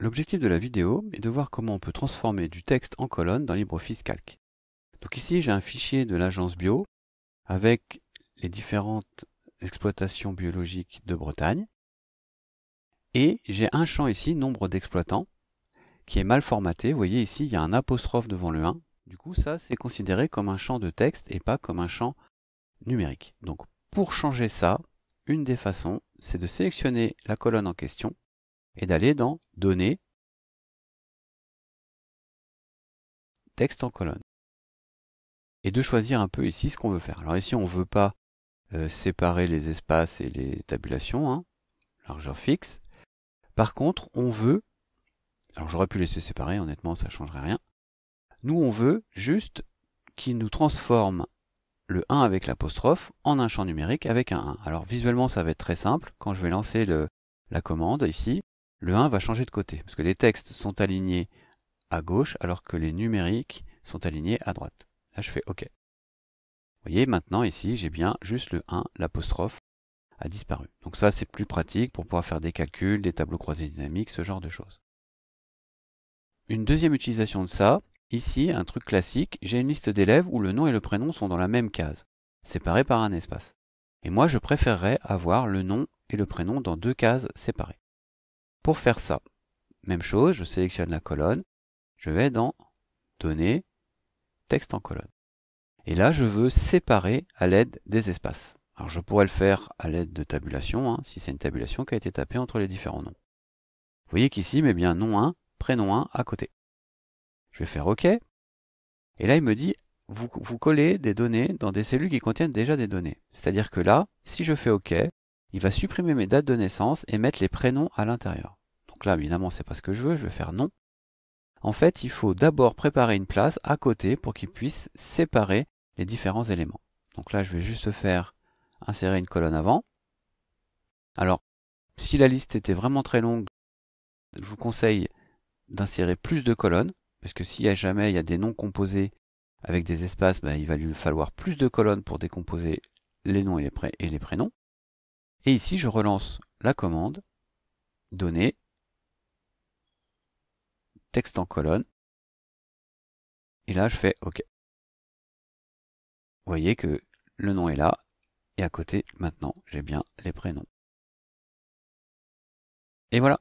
L'objectif de la vidéo est de voir comment on peut transformer du texte en colonne dans LibreOffice Calc. Donc ici, j'ai un fichier de l'agence bio avec les différentes exploitations biologiques de Bretagne. Et j'ai un champ ici, nombre d'exploitants, qui est mal formaté. Vous voyez ici, il y a un apostrophe devant le 1. Du coup, ça, c'est considéré comme un champ de texte et pas comme un champ numérique. Donc, pour changer ça, une des façons, c'est de sélectionner la colonne en question et d'aller dans Données, Texte en colonne. Et de choisir un peu ici ce qu'on veut faire. Alors ici, on ne veut pas euh, séparer les espaces et les tabulations, hein, largeur fixe. Par contre, on veut, alors j'aurais pu laisser séparer, honnêtement, ça ne changerait rien. Nous, on veut juste qu'il nous transforme le 1 avec l'apostrophe en un champ numérique avec un 1. Alors visuellement ça va être très simple. Quand je vais lancer le, la commande ici, le 1 va changer de côté, parce que les textes sont alignés à gauche, alors que les numériques sont alignés à droite. Là, je fais OK. Vous voyez, maintenant, ici, j'ai bien juste le 1, l'apostrophe a disparu. Donc ça, c'est plus pratique pour pouvoir faire des calculs, des tableaux croisés dynamiques, ce genre de choses. Une deuxième utilisation de ça, ici, un truc classique, j'ai une liste d'élèves où le nom et le prénom sont dans la même case, séparés par un espace. Et moi, je préférerais avoir le nom et le prénom dans deux cases séparées. Pour faire ça, même chose, je sélectionne la colonne, je vais dans Données, texte en colonne. Et là, je veux séparer à l'aide des espaces. Alors je pourrais le faire à l'aide de tabulation, hein, si c'est une tabulation qui a été tapée entre les différents noms. Vous voyez qu'ici, mais bien nom 1, prénom 1 à côté. Je vais faire OK. Et là, il me dit, vous, vous collez des données dans des cellules qui contiennent déjà des données. C'est-à-dire que là, si je fais OK, il va supprimer mes dates de naissance et mettre les prénoms à l'intérieur. Donc là, évidemment, c'est pas ce que je veux, je vais faire non. En fait, il faut d'abord préparer une place à côté pour qu'il puisse séparer les différents éléments. Donc là, je vais juste faire insérer une colonne avant. Alors, si la liste était vraiment très longue, je vous conseille d'insérer plus de colonnes, parce que a jamais il y a des noms composés avec des espaces, bah, il va lui falloir plus de colonnes pour décomposer les noms et les prénoms. Et ici, je relance la commande, données, texte en colonne. Et là, je fais OK. Vous voyez que le nom est là, et à côté, maintenant, j'ai bien les prénoms. Et voilà.